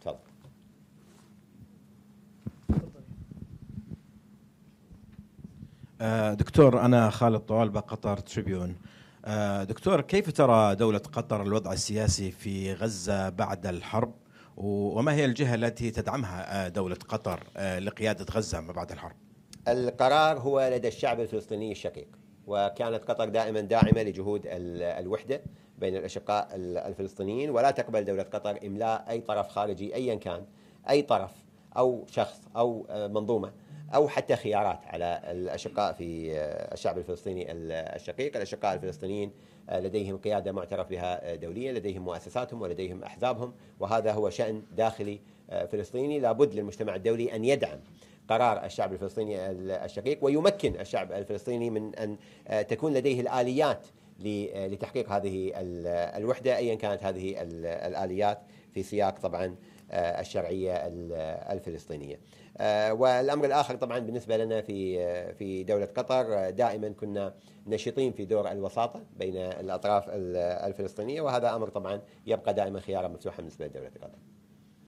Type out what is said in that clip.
تفضل آه، دكتور انا خالد طوالبه قطر تريبيون آه، دكتور كيف ترى دولة قطر الوضع السياسي في غزة بعد الحرب وما هي الجهة التي تدعمها آه، دولة قطر لقيادة غزة ما بعد الحرب القرار هو لدى الشعب الفلسطيني الشقيق وكانت قطر دائما داعمة لجهود الوحدة بين الأشقاء الفلسطينيين ولا تقبل دولة قطر إملاء أي طرف خارجي أيا كان أي طرف أو شخص أو آه، منظومة أو حتى خيارات على الأشقاء في آه، الشعب الفلسطيني الشقيق الأشقاء الفلسطينيين آه، لديهم قيادة معترف بها دوليا لديهم مؤسساتهم ولديهم أحزابهم وهذا هو شأن داخلي فلسطيني لابد للمجتمع الدولي أن يدعم قرار الشعب الفلسطيني الشقيق ويمكن الشعب الفلسطيني من أن آه، تكون لديه الآليات آه، لتحقيق هذه الوحدة أيا كانت هذه الآليات في سياق طبعا آه، الشرعية الفلسطينية والأمر الآخر طبعا بالنسبة لنا في في دولة قطر دائما كنا نشيطين في دور الوساطة بين الأطراف الفلسطينية وهذا أمر طبعا يبقى دائما خيارا مفتوحا بالنسبة لدولة قطر